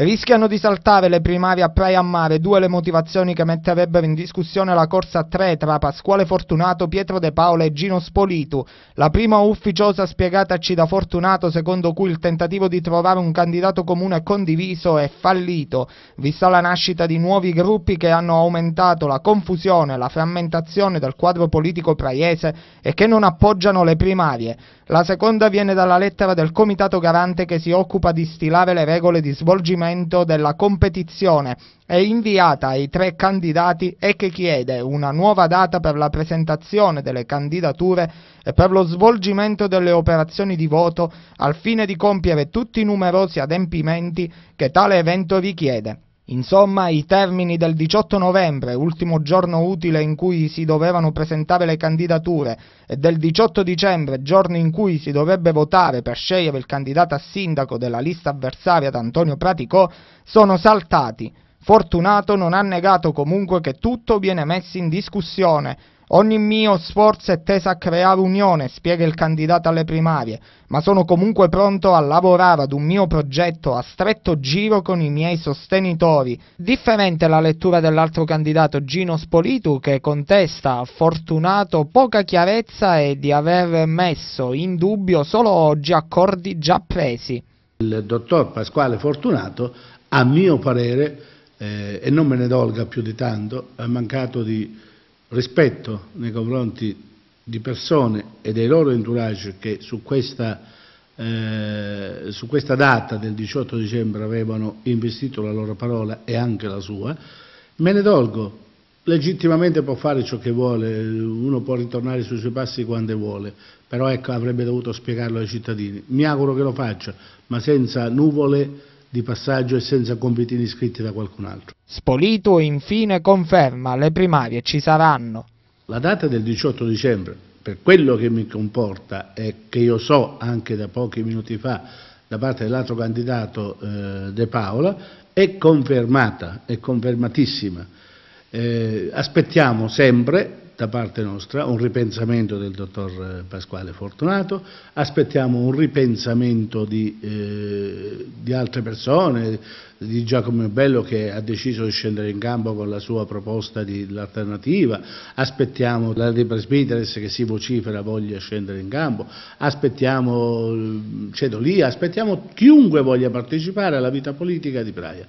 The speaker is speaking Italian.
Rischiano di saltare le primarie a Praia a Mare, due le motivazioni che metterebbero in discussione la corsa a 3 tra Pasquale Fortunato, Pietro De Paola e Gino Spolitu. La prima ufficiosa spiegataci da Fortunato, secondo cui il tentativo di trovare un candidato comune condiviso è fallito, vista la nascita di nuovi gruppi che hanno aumentato la confusione, la frammentazione del quadro politico praiese e che non appoggiano le primarie. La seconda viene dalla lettera del comitato garante che si occupa di stilare le regole di svolgimento svolgimento della competizione è inviata ai tre candidati e che chiede una nuova data per la presentazione delle candidature e per lo svolgimento delle operazioni di voto al fine di compiere tutti i numerosi adempimenti che tale evento richiede. Insomma, i termini del 18 novembre, ultimo giorno utile in cui si dovevano presentare le candidature, e del 18 dicembre, giorno in cui si dovrebbe votare per scegliere il candidato a sindaco della lista avversaria d'Antonio Antonio Praticò, sono saltati. Fortunato non ha negato comunque che tutto viene messo in discussione, Ogni mio sforzo è teso a creare unione, spiega il candidato alle primarie, ma sono comunque pronto a lavorare ad un mio progetto a stretto giro con i miei sostenitori. Differente la lettura dell'altro candidato Gino Spolitu che contesta a Fortunato poca chiarezza e di aver messo in dubbio solo oggi accordi già presi. Il dottor Pasquale Fortunato, a mio parere, eh, e non me ne dolga più di tanto, ha mancato di rispetto nei confronti di persone e dei loro *entourage* che su questa eh, data del 18 dicembre avevano investito la loro parola e anche la sua, me ne dolgo. Legittimamente può fare ciò che vuole, uno può ritornare sui suoi passi quando vuole, però ecco, avrebbe dovuto spiegarlo ai cittadini. Mi auguro che lo faccia, ma senza nuvole di passaggio e senza compiti iscritti da qualcun altro. Spolito infine conferma le primarie ci saranno. La data del 18 dicembre, per quello che mi comporta e che io so anche da pochi minuti fa da parte dell'altro candidato eh, De Paola, è confermata, è confermatissima. Eh, aspettiamo sempre da parte nostra un ripensamento del dottor eh, Pasquale Fortunato, aspettiamo un ripensamento di, eh, di altre persone, di Giacomo Bello che ha deciso di scendere in campo con la sua proposta di dell'alternativa, aspettiamo la De Presbiteres che si vocifera voglia scendere in campo, aspettiamo eh, Cedolia, aspettiamo chiunque voglia partecipare alla vita politica di Praia.